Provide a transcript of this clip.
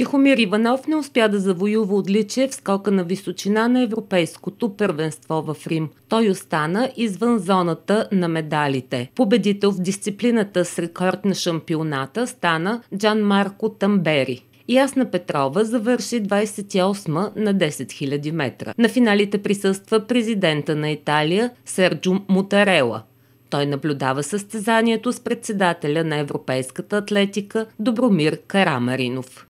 Тихомир Иванов не успя да завоюва отличие в скока на височина на Европейското първенство в Рим. Той остана извън зоната на медалите. Победител в дисциплината с рекорд на шампионата стана Джан Марко Тамбери. Ясна Петрова завърши 28 на 10 000 метра. На финалите присъства президента на Италия Серджо Мутарела. Той наблюдава състезанието с председателя на Европейската атлетика Добромир Карамаринов.